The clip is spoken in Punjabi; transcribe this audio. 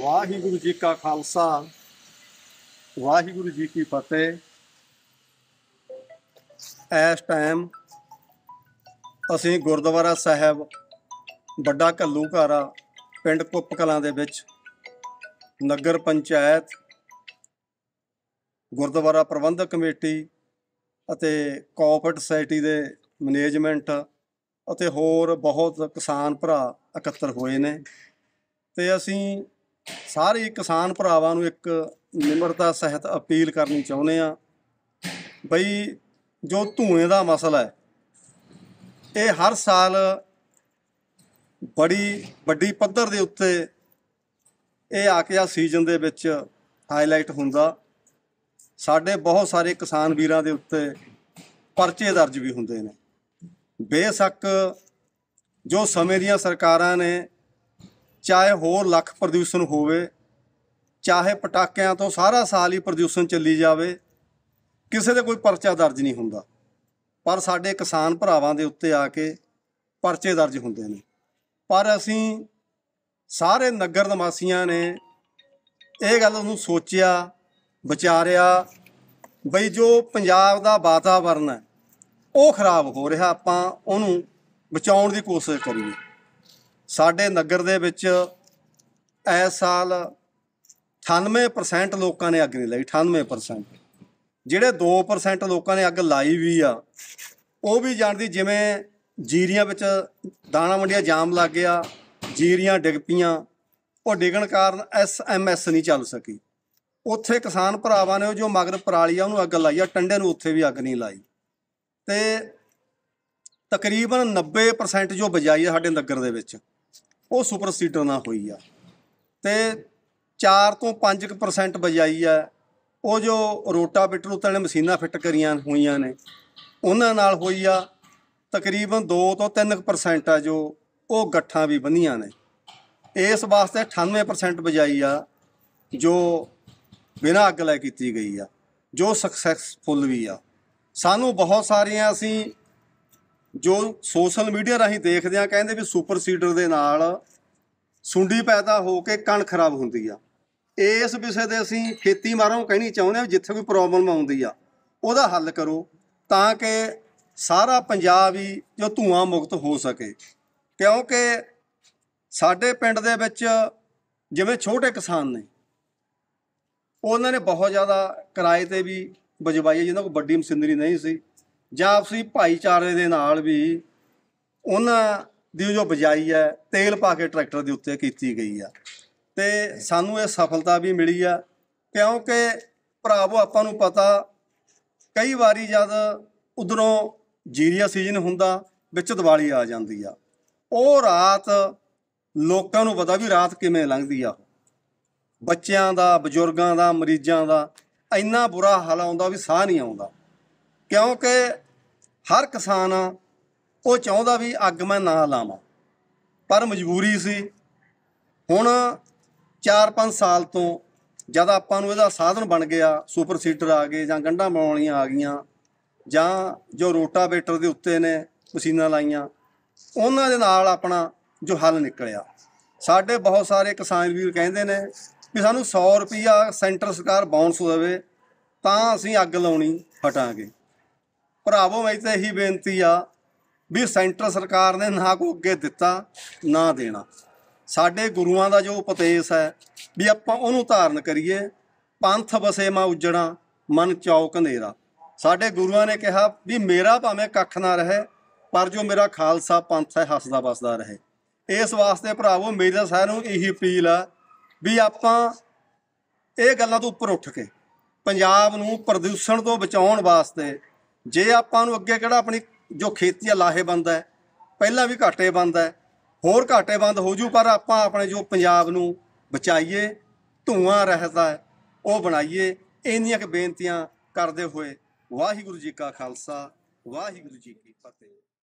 ਵਾਹਿਗੁਰੂ ਜੀ ਕਾ ਖਾਲਸਾ ਵਾਹਿਗੁਰੂ ਜੀ ਕੀ ਫਤਿਹ ਇਸ ਟਾਈਮ ਅਸੀਂ ਗੁਰਦੁਆਰਾ ਸਾਹਿਬ ਵੱਡਾ ਘੱਲੂਘਾਰਾ ਪਿੰਡ ਕੁੱਪ ਕਲਾਂ ਦੇ ਵਿੱਚ ਨਗਰ ਪੰਚਾਇਤ ਗੁਰਦੁਆਰਾ ਪ੍ਰਬੰਧਕ ਕਮੇਟੀ ਅਤੇ ਕੋਆਪਰੇਟ ਸੋਸਾਇਟੀ ਦੇ ਮੈਨੇਜਮੈਂਟ ਅਤੇ ਹੋਰ ਬਹੁਤ ਕਿਸਾਨ ਭਰਾ ਇਕੱਤਰ ਹੋਏ ਨੇ ਤੇ ਅਸੀਂ ਸਾਰੇ ਕਿਸਾਨ ਭਰਾਵਾਂ ਨੂੰ ਇੱਕ ਨਿਮਰਤਾ ਸਹਿਤ ਅਪੀਲ ਕਰਨੀ ਚਾਹੁੰਦੇ ਆ ਬਈ ਜੋ ਧੂਏ ਦਾ ਮਸਲਾ ਹੈ ਇਹ ਹਰ ਸਾਲ ਬੜੀ ਵੱਡੀ ਪੱਧਰ ਦੇ ਉੱਤੇ ਇਹ ਆ ਕੇ ਆ ਸੀਜ਼ਨ ਦੇ ਵਿੱਚ ਹਾਈਲਾਈਟ ਹੁੰਦਾ ਸਾਡੇ ਬਹੁਤ ਸਾਰੇ ਕਿਸਾਨ ਵੀਰਾਂ ਦੇ ਉੱਤੇ ਪਰਚੇ ਦਰਜ ਵੀ ਹੁੰਦੇ ਨੇ ਬੇਸ਼ੱਕ ਜੋ ਸਮੇਂ ਦੀਆਂ ਸਰਕਾਰਾਂ ਨੇ ਚਾਹੇ ਹੋਰ ਲੱਖ ਪ੍ਰਦੂਸ਼ਣ ਹੋਵੇ ਚਾਹੇ ਪਟਾਕਿਆਂ ਤੋਂ ਸਾਰਾ ਸਾਲ ਹੀ ਪ੍ਰਦੂਸ਼ਣ ਚੱਲੀ ਜਾਵੇ ਕਿਸੇ ਦੇ ਕੋਈ ਪਰਚਾ ਦਰਜ ਨਹੀਂ ਹੁੰਦਾ ਪਰ ਸਾਡੇ ਕਿਸਾਨ ਭਰਾਵਾਂ ਦੇ ਉੱਤੇ ਆ ਕੇ ਪਰਚੇ ਦਰਜ ਹੁੰਦੇ ਨੇ ਪਰ ਅਸੀਂ ਸਾਰੇ ਨਗਰ ਨਿਵਾਸੀਆਂ ਨੇ ਇਹ ਗੱਲ ਨੂੰ ਸੋਚਿਆ ਵਿਚਾਰਿਆ ਬਈ ਜੋ ਪੰਜਾਬ ਦਾ ਵਾਤਾਵਰਨ ਹੈ ਉਹ ਖਰਾਬ ਹੋ ਰਿਹਾ ਆਪਾਂ ਉਹਨੂੰ ਬਚਾਉਣ ਦੀ ਕੋਸ਼ਿਸ਼ ਕਰੀਏ ਸਾਡੇ ਨਗਰ ਦੇ ਵਿੱਚ ਇਸ ਸਾਲ 98% ਲੋਕਾਂ ਨੇ ਅੱਗ ਨਹੀਂ ਲਾਈ 98% ਜਿਹੜੇ 2% ਲੋਕਾਂ ਨੇ ਅੱਗ ਲਾਈ ਵੀ ਆ ਉਹ ਵੀ ਜਾਣਦੀ ਜਿਵੇਂ ਜੀਰੀਆਂ ਵਿੱਚ ਦਾਣਾ ਮੰਡੀਆਂ ਜਾਮ ਲੱਗ ਗਿਆ ਜੀਰੀਆਂ ਡਿੱਗ ਪੀਆਂ ਉਹ ਡਿਗਣ ਕਾਰਨ ਐਸਐਮਐਸ ਨਹੀਂ ਚੱਲ ਸਕੀ ਉੱਥੇ ਕਿਸਾਨ ਭਰਾਵਾਂ ਨੇ ਜੋ ਮਗਰ ਪਰਾਲੀ ਆ ਉਹਨੂੰ ਅੱਗ ਲਾਈ ਆ ਟੰਡੇ ਨੂੰ ਉੱਥੇ ਵੀ ਅੱਗ ਨਹੀਂ ਲਾਈ ਤੇ ਤਕਰੀਬਨ 90% ਜੋ ਬਜਾਈ ਆ ਸਾਡੇ ਨਗਰ ਦੇ ਵਿੱਚ ਉਹ ਸੁਪਰ ਸੀਟਰ ਨਾਲ ਹੋਈ ਆ ਤੇ 4 ਤੋਂ 5% ਬਜਾਈ ਆ ਉਹ ਜੋ ਰੋਟਾਵੇਟਰ ਉੱਤੇ ਨੇ ਮਸ਼ੀਨਾਂ ਫਿੱਟ ਕਰੀਆਂ ਹੋਈਆਂ ਨੇ ਉਹਨਾਂ ਨਾਲ ਹੋਈ ਆ ਤਕਰੀਬਨ 2 ਤੋਂ 3% ਆ ਜੋ ਉਹ ਗੱਠਾਂ ਵੀ ਬੰਨੀਆਂ ਨੇ ਇਸ ਵਾਸਤੇ 98% ਬਜਾਈ ਆ ਜੋ ਬਿਨਾਂ ਅੱਗ ਲੈ ਕੀਤੀ ਗਈ ਆ ਜੋ ਸਕਸੈਸਫੁਲ ਵੀ ਆ ਸਾਨੂੰ ਬਹੁਤ ਸਾਰੀਆਂ ਅਸੀਂ ਜੋ ਸੋਸ਼ਲ ਮੀਡੀਆ ਰਾਹੀਂ ਦੇਖਦੇ ਆ ਕਹਿੰਦੇ ਵੀ ਸੁਪਰ ਸੀਡਰ ਦੇ ਨਾਲ ਸੁੰਡੀ ਪੈਦਾ ਹੋ ਕੇ ਕਣ ਖਰਾਬ ਹੁੰਦੀ ਆ ਇਸ ਵਿਸ਼ੇ ਤੇ ਅਸੀਂ ਖੇਤੀ ਮਾਰੋਂ ਕਹਿਣੀ ਚਾਹੁੰਦੇ ਆ ਜਿੱਥੇ ਕੋਈ ਪ੍ਰੋਬਲਮ ਆਉਂਦੀ ਆ ਉਹਦਾ ਹੱਲ ਕਰੋ ਤਾਂ ਕਿ ਸਾਰਾ ਪੰਜਾਬ ਹੀ ਜੋ ਧੂਆਂ ਮੁਕਤ ਹੋ ਸਕੇ ਕਿਉਂਕਿ ਸਾਡੇ ਪਿੰਡ ਦੇ ਵਿੱਚ ਜਿਵੇਂ ਛੋਟੇ ਕਿਸਾਨ ਨੇ ਉਹਨਾਂ ਨੇ ਬਹੁਤ ਜ਼ਿਆਦਾ ਕਿਰਾਏ ਤੇ ਵੀ ਬਜਵਾਈ ਜਿਹਨਾਂ ਕੋਲ ਵੱਡੀ ਮਸ਼ੀਨਰੀ ਨਹੀਂ ਸੀ ਜਾਂ ਆਪਸੀ ਭਾਈਚਾਰੇ ਦੇ ਨਾਲ ਵੀ ਉਹਨਾਂ ਦੀ ਜੋ ਬਜਾਈ ਹੈ ਤੇਲ ਪਾ ਕੇ ਟਰੈਕਟਰ ਦੇ ਉੱਤੇ ਕੀਤੀ ਗਈ ਆ ਤੇ ਸਾਨੂੰ ਇਹ ਸਫਲਤਾ ਵੀ ਮਿਲੀ ਆ ਕਿਉਂਕਿ ਭਰਾਵੋ ਆਪਾਂ ਨੂੰ ਪਤਾ ਕਈ ਵਾਰੀ ਜਦ ਉਧਰੋਂ ਜੀਰੀਆ ਸੀਜ਼ਨ ਹੁੰਦਾ ਵਿੱਚ ਦੀਵਾਲੀ ਆ ਜਾਂਦੀ ਆ ਉਹ ਰਾਤ ਲੋਕਾਂ ਨੂੰ ਪਤਾ ਵੀ ਰਾਤ ਕਿਵੇਂ ਲੰਘਦੀ ਆ ਬੱਚਿਆਂ ਦਾ ਬਜ਼ੁਰਗਾਂ ਦਾ ਮਰੀਜ਼ਾਂ ਦਾ ਇੰਨਾ ਬੁਰਾ ਹਾਲ ਆਉਂਦਾ ਵੀ ਸਾਹ ਨਹੀਂ ਆਉਂਦਾ ਕਿਉਂਕਿ ਹਰ ਕਿਸਾਨ ਉਹ ਚਾਹੁੰਦਾ ਵੀ ਅੱਗ ਮੈਂ ਨਾ ਲਾਵਾਂ ਪਰ ਮਜਬੂਰੀ ਸੀ ਹੁਣ 4-5 ਸਾਲ ਤੋਂ ਜਦ ਆਪਾਂ ਨੂੰ ਇਹਦਾ ਸਾਧਨ ਬਣ ਗਿਆ ਸੁਪਰ ਸੀਟਰ ਆ ਗਏ ਜਾਂ ਗੰਡਾ ਬਣਾਉਣੀਆਂ ਆ ਗਈਆਂ ਜਾਂ ਜੋ ਰੋਟਾਵੇਟਰ ਦੇ ਉੱਤੇ ਨੇ ਮਸ਼ੀਨਾਂ ਲਾਈਆਂ ਉਹਨਾਂ ਦੇ ਨਾਲ ਆਪਣਾ ਜੋ ਹੱਲ ਨਿਕਲਿਆ ਸਾਡੇ ਬਹੁਤ ਸਾਰੇ ਕਿਸਾਨ ਵੀਰ ਕਹਿੰਦੇ ਨੇ ਵੀ ਸਾਨੂੰ 100 ਰੁਪਇਆ ਸੈਂਟਰ ਸਰਕਾਰ ਬਾਉਂਸ ਦੇਵੇ ਤਾਂ ਅਸੀਂ ਅੱਗ ਲਾਉਣੀ ਹਟਾਂਗੇ ਭਰਾਵੋ ਮੈਂ ਤਾਂ ਇਹੀ ਬੇਨਤੀ ਆ ਵੀ ਸੈਂਟਰ ਸਰਕਾਰ ਨੇ ਨਾ ਕੋ ਅੱਗੇ ਦਿੱਤਾ ਨਾ ਦੇਣਾ ਸਾਡੇ ਗੁਰੂਆਂ ਦਾ ਜੋ ਉਪਦੇਸ਼ ਹੈ ਵੀ ਆਪਾਂ ਉਹਨੂੰ ਧਾਰਨ ਕਰੀਏ ਪੰਥ ਬਸੇ ਮਾ ਉਜੜਾ ਮਨ ਚੌਕ ਹਨੇਰਾ ਸਾਡੇ ਗੁਰੂਆਂ ਨੇ ਕਿਹਾ ਵੀ ਮੇਰਾ ਭਾਵੇਂ ਕੱਖ ਨਾ ਰਹੇ ਪਰ ਜੋ ਮੇਰਾ ਖਾਲਸਾ ਪੰਥ ਹੈ ਹੱਸਦਾ ਵਸਦਾ ਰਹੇ ਇਸ ਵਾਸਤੇ ਭਰਾਵੋ ਮੇਰੇ ਸਾਰਿਆਂ ਨੂੰ ਇਹੀ ਅਪੀਲ ਆ ਵੀ ਆਪਾਂ ਇਹ ਗੱਲਾਂ ਤੋਂ ਉੱਪਰ ਉੱਠ ਕੇ ਪੰਜਾਬ ਨੂੰ ਪ੍ਰਦੂਸ਼ਣ ਤੋਂ ਬਚਾਉਣ ਵਾਸਤੇ ਜੇ ਆਪਾਂ ਨੂੰ ਅੱਗੇ ਕਿਹੜਾ ਆਪਣੀ ਜੋ ਖੇਤੀ ਆ ਲਾਹੇਬੰਦ ਹੈ ਪਹਿਲਾਂ ਵੀ ਘਾਟੇ ਬੰਦ ਹੈ ਹੋਰ ਘਾਟੇ ਬੰਦ ਹੋ ਜੂ ਪਰ ਆਪਾਂ ਆਪਣੇ ਜੋ ਪੰਜਾਬ ਨੂੰ ਬਚਾਈਏ ਧੂਆਂ ਰਹਿਦਾ ਉਹ ਬਣਾਈਏ ਇੰਨੀਆਂ ਕਿ ਬੇਨਤੀਆਂ ਕਰਦੇ ਹੋਏ ਵਾਹਿਗੁਰੂ ਜੀ ਕਾ ਖਾਲਸਾ ਵਾਹਿਗੁਰੂ ਜੀ ਕੀ ਫਤਿਹ